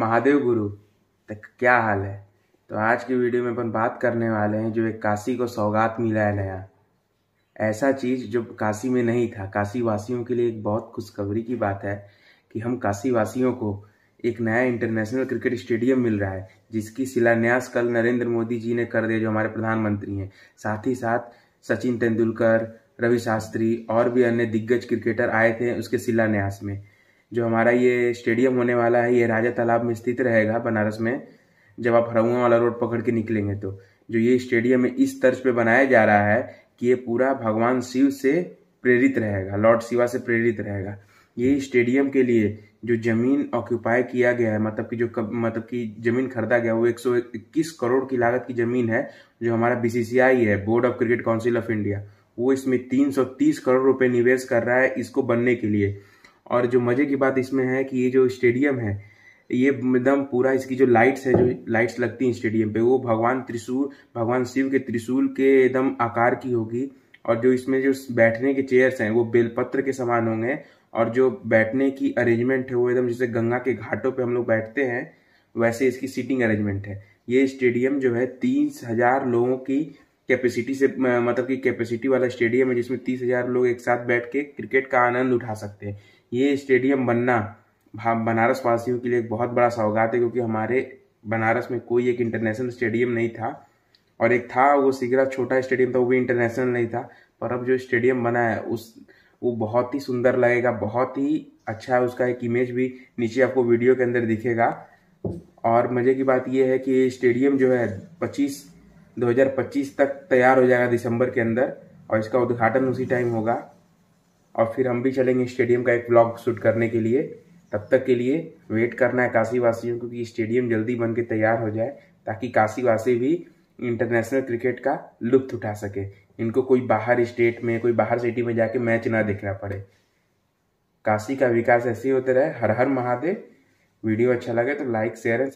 महादेव गुरु तक क्या हाल है तो आज की वीडियो में अपन बात करने वाले हैं जो एक काशी को सौगात मिला है नया ऐसा चीज़ जो काशी में नहीं था काशी वासियों के लिए एक बहुत खुशखबरी की बात है कि हम काशी वासियों को एक नया इंटरनेशनल क्रिकेट स्टेडियम मिल रहा है जिसकी शिलान्यास कल नरेंद्र मोदी जी ने कर दिया जो हमारे प्रधानमंत्री हैं साथ ही साथ सचिन तेंदुलकर रवि शास्त्री और भी अन्य दिग्गज क्रिकेटर आए थे उसके शिलान्यास में जो हमारा ये स्टेडियम होने वाला है ये राजा तालाब में स्थित रहेगा बनारस में जब आप हरवा वाला रोड पकड़ के निकलेंगे तो जो ये स्टेडियम इस तर्ज पे बनाया जा रहा है कि ये पूरा भगवान शिव से प्रेरित रहेगा लॉर्ड शिवा से प्रेरित रहेगा ये स्टेडियम के लिए जो जमीन ऑक्यूपाई किया गया है मतलब कि जो कब मतलब कि जमीन खरीदा गया वो 121 करोड़ की लागत की जमीन है जो हमारा बीसीसीआई है board of cricket council of India वो इसमें 330 करोड़ रुपए निवेश कर रहा है इसको बनने के लिए और जो मज़े की बात इसमें है कि ये जो स्टेडियम है ये एकदम पूरा इसकी जो लाइट्स है जो लाइट्स लगती हैं स्टेडियम पे वो भगवान त्रिशूल भगवान शिव के त्रिशूल के एकदम आकार की होगी और जो इसमें जो बैठने के चेयर्स हैं वो बेलपत्र के समान होंगे और जो बैठने की अरेंजमेंट है वो एकदम जैसे गंगा के घाटों पे हम लोग बैठते हैं वैसे इसकी सीटिंग अरेंजमेंट है ये स्टेडियम जो है तीस हजार लोगों की कैपेसिटी से मतलब कि कैपेसिटी वाला स्टेडियम है जिसमें तीस हजार लोग एक साथ बैठ के क्रिकेट का आनंद उठा सकते हैं ये स्टेडियम बनना बनारस वासियों के लिए एक बहुत बड़ा सौगात है क्योंकि हमारे बनारस में कोई एक इंटरनेशनल स्टेडियम नहीं था और एक था वो सिगरा छोटा स्टेडियम था वो भी इंटरनेशनल नहीं था पर अब जो स्टेडियम बना है उस वो बहुत ही सुंदर लगेगा बहुत ही अच्छा है उसका एक इमेज भी नीचे आपको वीडियो के अंदर दिखेगा और मज़े की बात यह है कि स्टेडियम जो है 25 2025 तक तैयार हो जाएगा दिसंबर के अंदर और इसका उद्घाटन उसी टाइम होगा और फिर हम भी चलेंगे स्टेडियम का एक ब्लॉग शूट करने के लिए तब तक के लिए वेट करना है काशी वासियों को कि स्टेडियम जल्दी बन के तैयार हो जाए ताकि काशी वासी भी इंटरनेशनल क्रिकेट का लुत्फ उठा सके इनको कोई बाहर स्टेट में कोई बाहर सिटी में जाके मैच ना देखना पड़े काशी का विकास ऐसे होता रहे हर हर महादेव वीडियो अच्छा लगे तो लाइक शेयर